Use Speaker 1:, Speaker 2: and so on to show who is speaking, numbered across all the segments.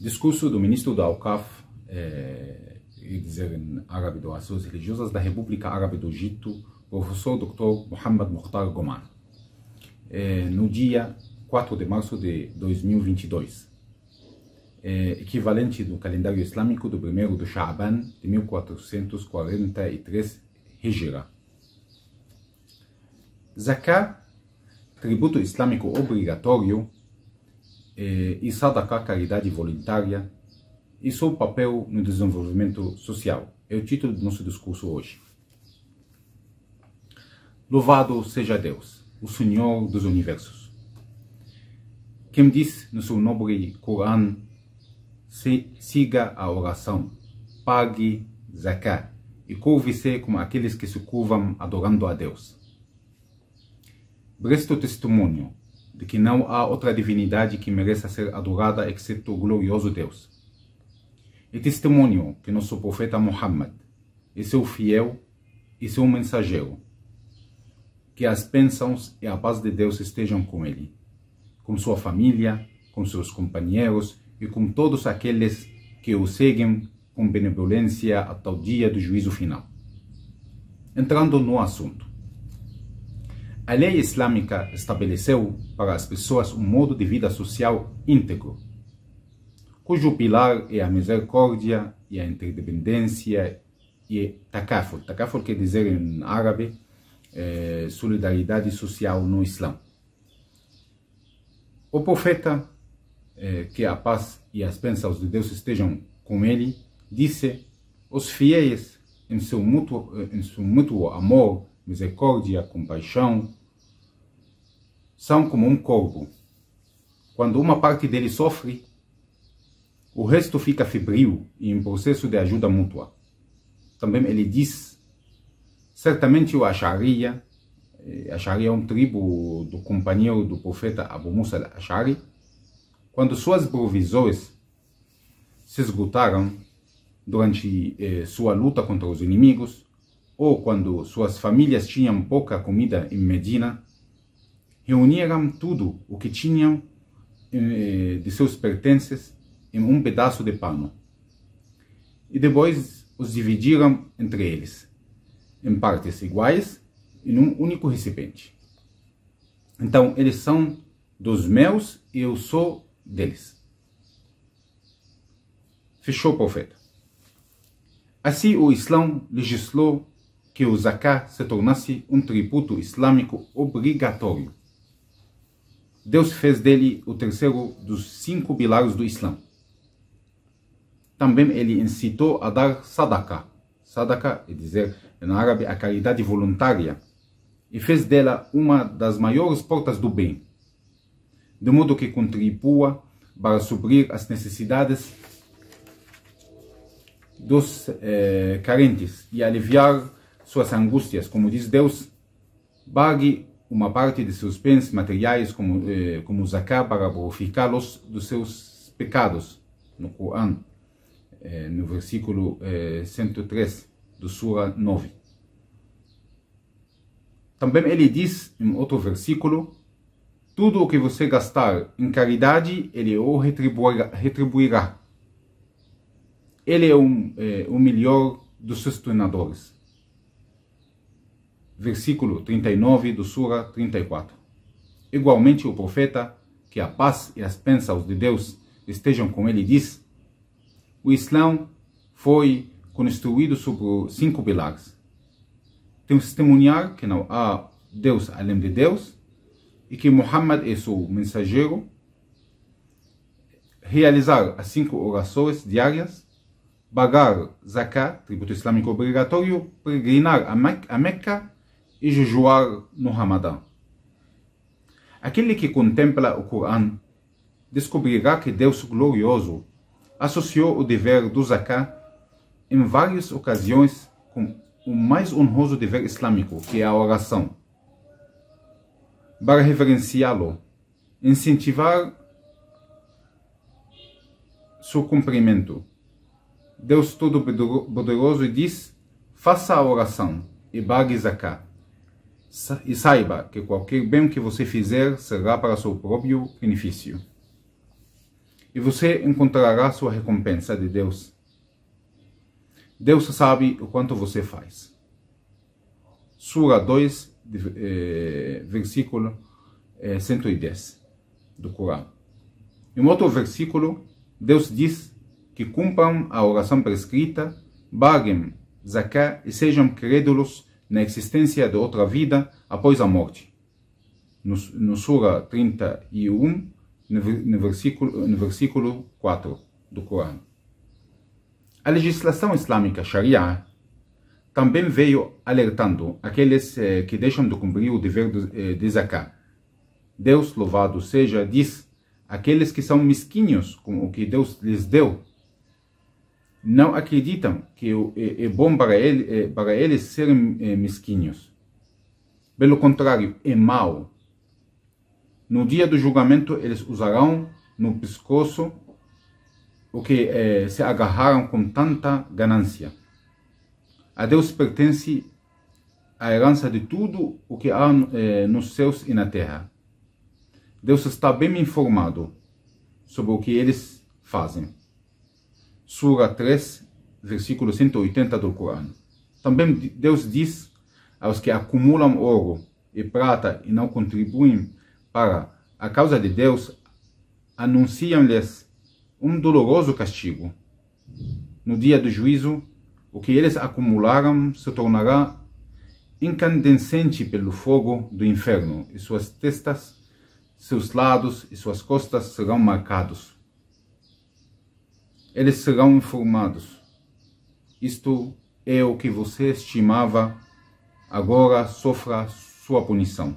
Speaker 1: Discurso do ministro da Alcaf, é, em árabe do Religiosas da República Árabe do Egito, professor Dr. Mohamed Mokhtar Gomar, é, no dia 4 de março de 2022, é, eh, equivalente do calendário islâmico do primeiro do Sha'ban de 1443 Hijra. Zakat, tributo islâmico obrigatório, eh, e Sadaka Caridade Voluntária e seu papel no desenvolvimento social. É o título do nosso discurso hoje. Louvado seja Deus, o Senhor dos Universos. Quem diz no seu nobre Corão, siga a oração, pague zakat e curve-se como aqueles que se curvam adorando a Deus. Presto testemunho de que não há outra divindade que mereça ser adorada exceto o glorioso Deus. E testemunho que nosso profeta Muhammad e seu fiel e seu mensageiro, que as bênçãos e a paz de Deus estejam com ele, com sua família, com seus companheiros e com todos aqueles que o seguem com benevolência até o dia do juízo final. Entrando no assunto, a lei islâmica estabeleceu para as pessoas um modo de vida social íntegro, cujo pilar é a misericórdia e a interdependência e takafur. Takafur quer dizer em árabe é, solidariedade social no Islã. O profeta, é, que a paz e as bênçãos de Deus estejam com ele, disse: os fiéis, em seu mútuo, em seu mútuo amor, misericórdia, compaixão, são como um corpo. Quando uma parte dele sofre, o resto fica febril e em processo de ajuda mútua. Também ele diz, certamente o acharia, eh, acharia é um tribo do companheiro do profeta Abu Musa al-Ashari, quando suas provisões se esgotaram durante eh, sua luta contra os inimigos, ou quando suas famílias tinham pouca comida em Medina, reuniram tudo o que tinham eh, de seus pertences em um pedaço de pano. E depois os dividiram entre eles, em partes iguais, em um único recipiente. Então, eles são dos meus e eu sou deles. Fechou o profeta. Assim, o Islã legislou que o Zakat se tornasse um tributo islâmico obrigatório Deus fez dele o terceiro dos cinco pilares do Islã. Também ele incitou a dar sadaka. Sadaka é dizer, em árabe, a caridade voluntária. E fez dela uma das maiores portas do bem, de modo que contribua para suprir as necessidades dos eh, carentes e aliviar suas angústias. Como diz Deus, pague uma parte de seus bens materiais como, eh, como zaká para purificá-los dos seus pecados, no Coran, eh, no versículo eh, 103 do Sura 9. Também ele diz, em outro versículo, tudo o que você gastar em caridade, ele o retribuirá. retribuirá. Ele é um, é, o melhor dos treinadores versículo 39 do Sura 34. Igualmente, o profeta, que a paz e as bênçãos de Deus estejam com ele, diz: O Islã foi construído sobre cinco pilares. Testemunhar que não há Deus além de Deus e que Muhammad é seu mensageiro. Realizar as cinco orações diárias pagar zakat, tributo islâmico obrigatório, peregrinar a, Meca, e jejuar no Ramadã. Aquele que contempla o Corão descobrirá que Deus glorioso associou o dever do Zakat em várias ocasiões com o mais honroso dever islâmico, que é a oração. Para reverenciá-lo, incentivar seu cumprimento. Deus Todo-Poderoso diz: faça a oração e bague Zakat e saiba que qualquer bem que você fizer será para seu próprio benefício. E você encontrará sua recompensa de Deus. Deus sabe o quanto você faz. Sura 2, eh, versículo 110 eh, do Corão. Em outro versículo, Deus diz que cumpram a oração prescrita, paguem zakat e sejam crédulos na existência de outra vida após a morte. No, no Sura 31, no, no, versículo, no versículo 4 do Corão. A legislação islâmica Sharia também veio alertando aqueles eh, que deixam de cumprir o dever de, eh, de Zakat. Deus louvado seja, diz, aqueles que são mesquinhos com o que Deus lhes deu não acreditam que é, é bom para, é, para eles serem é, mesquinhos. Pelo contrário, é mau. No dia do julgamento, eles usarão no pescoço o que se agarraram com tanta ganância. A Deus pertence a herança de tudo o que há nos céus e na terra. Deus está bem informado sobre o que eles fazem. Sura 3, versículo 180 do Corão. Também Deus diz aos que acumulam ouro e prata e não contribuem para a causa de Deus, anunciam-lhes um doloroso castigo. No dia do juízo, o que eles acumularam se tornará incandescente pelo fogo do inferno, e suas testas, seus lados e suas costas serão marcados eles serão informados. Isto é o que você estimava, agora sofra sua punição.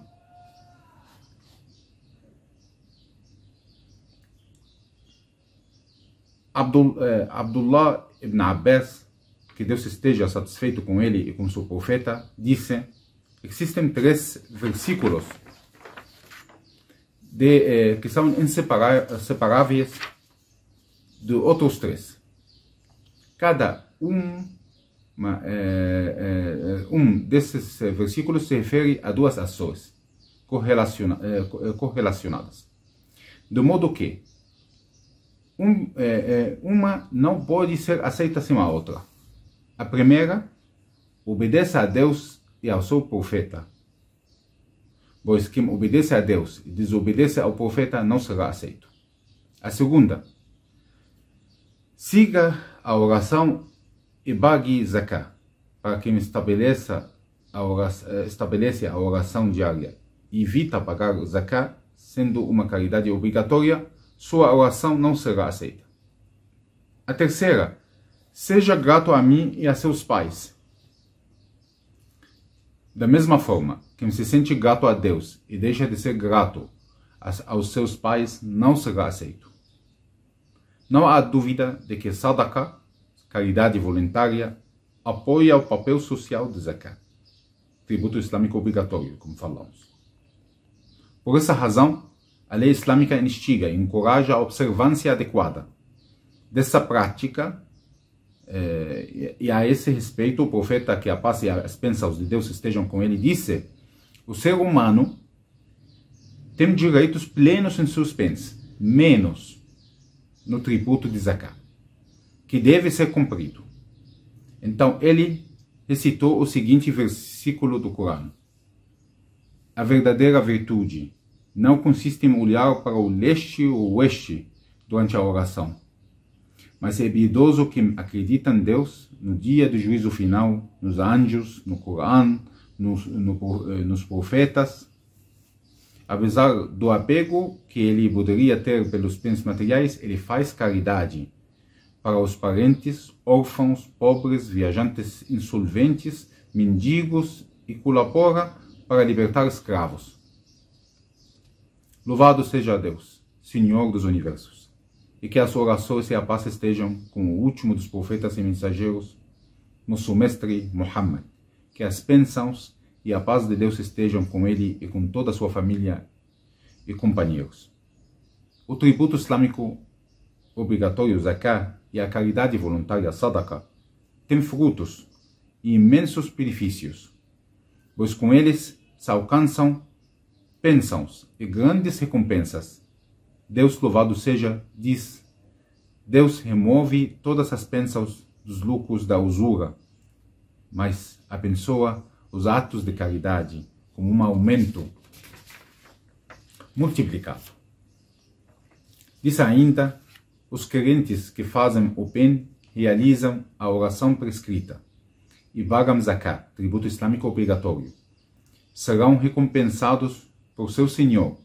Speaker 1: Abdul, eh, Abdullah ibn Abbas, que Deus esteja satisfeito com ele e com seu profeta, disse: existem três versículos de, eh, que são inseparáveis de outros três. Cada um, uma, é, é, é, um desses é, versículos se refere a duas ações correlaciona, é, correlacionadas. De modo que um, uma não pode ser aceita sem a outra. A primeira, obedeça a Deus e ao seu profeta pois quem obedece a Deus e desobedece ao profeta não será aceito. A segunda, siga a oração e bague para quem estabeleça a oração, eh, estabelece a oração diária evita pagar zaká, sendo uma caridade obrigatória, sua oração não será aceita. A terceira, seja grato a mim e a seus pais. Da mesma forma, quem se sente grato a Deus e deixa de ser grato aos seus pais não será aceito. Não há dúvida de que Sadaka, caridade voluntária, apoia o papel social de Zakat, tributo islâmico obrigatório, como falamos. Por essa razão, a lei islâmica instiga e encoraja a observância adequada dessa prática eh, e a esse respeito o profeta que a paz e as bênçãos de Deus estejam com ele disse o ser humano tem direitos plenos em seus menos no tributo de Zakat, que deve ser cumprido. Então ele recitou o seguinte versículo do Corão: A verdadeira virtude não consiste em olhar para o leste ou oeste durante a oração, mas é piedoso que acredita em Deus no dia do juízo final, nos anjos, no Corão, nos, no, eh, nos profetas Apesar do apego que ele poderia ter pelos bens materiais, ele faz caridade para os parentes, órfãos, pobres, viajantes insolventes, mendigos e colabora para libertar escravos. Louvado seja Deus, Senhor dos universos, e que as orações e a paz estejam com o último dos profetas e mensageiros, nosso mestre Muhammad. Que as bênçãos e a paz de Deus estejam com ele e com toda a sua família e companheiros. O tributo islâmico obrigatório Zakat e a caridade voluntária Sadaqa têm frutos e imensos benefícios, pois com eles se alcançam bênçãos e grandes recompensas. Deus louvado seja, diz, Deus remove todas as bênçãos dos lucros da usura, mas abençoa os atos de caridade como um aumento multiplicado. Diz ainda: os crentes que fazem o bem realizam a oração prescrita e pagam zakat, tributo islâmico obrigatório. Serão recompensados por seu Senhor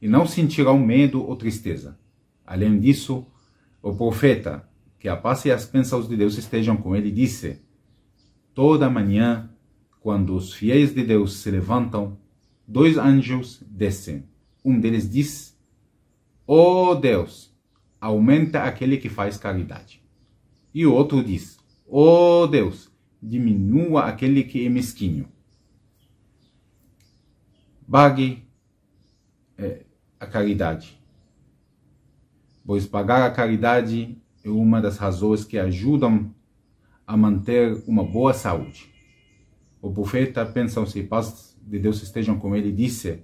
Speaker 1: e não sentirão medo ou tristeza. Além disso, o profeta, que a paz e as bênçãos de Deus estejam com ele, disse: Toda manhã quando os fiéis de Deus se levantam, dois anjos descem. Um deles diz: Ó oh Deus, aumenta aquele que faz caridade. E o outro diz: Ó oh Deus, diminua aquele que é mesquinho. Pague é, a caridade, pois pagar a caridade é uma das razões que ajudam a manter uma boa saúde. O profeta, pensam se paz de Deus estejam com ele, disse: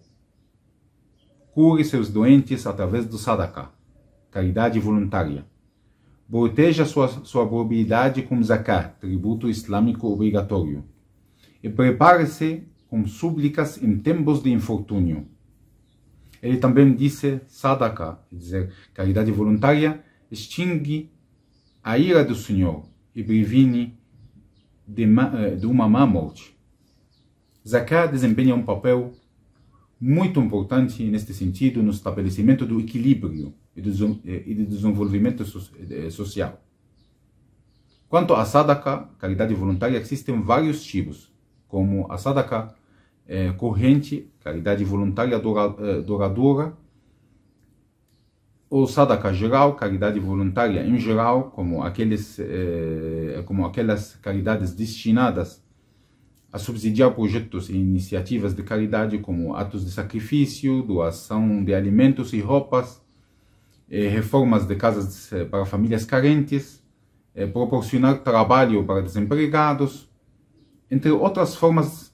Speaker 1: Cure seus doentes através do sadaka, caridade voluntária. Proteja sua, sua propriedade com zakat, tributo islâmico obrigatório. E prepare-se com súplicas em tempos de infortúnio. Ele também disse sadaka, quer dizer, caridade voluntária, extingue a ira do Senhor e previne de, eh, de uma má morte. Zaká desempenha um papel muito importante neste sentido no estabelecimento do equilíbrio e do eh, desenvolvimento eh, social. Quanto à sadaka, caridade voluntária, existem vários tipos, como a sadaka corrente, caridade voluntária doura, douradora, ou sadaka geral, caridade voluntária em geral, como, aqueles, eh, como aquelas caridades destinadas a subsidiar projetos e iniciativas de caridade, como atos de sacrifício, doação de alimentos e roupas, eh, reformas de casas eh, para famílias carentes, eh, proporcionar trabalho para desempregados, entre outras formas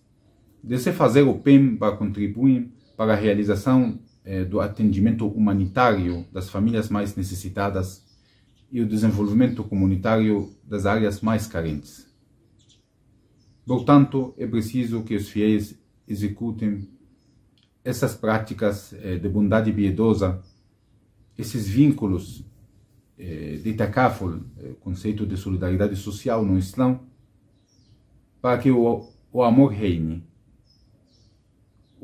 Speaker 1: de se fazer o PEM para contribuir para a realização eh, do atendimento humanitário das famílias mais necessitadas e o desenvolvimento comunitário das áreas mais carentes. Portanto, é preciso que os fiéis executem essas práticas eh, de bondade piedosa, esses vínculos eh, de takaful, conceito de solidariedade social no Islã, para que o, o amor reine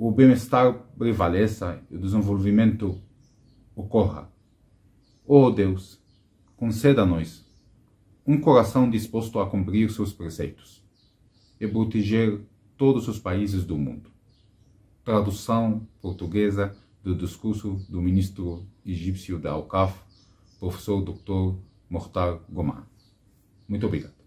Speaker 1: o bem-estar prevaleça e o desenvolvimento ocorra. Oh Deus, conceda-nos um coração disposto a cumprir seus preceitos e proteger todos os países do mundo. Tradução portuguesa do discurso do ministro egípcio da Alcaf, professor Dr. Mortar Gomar. Muito obrigado.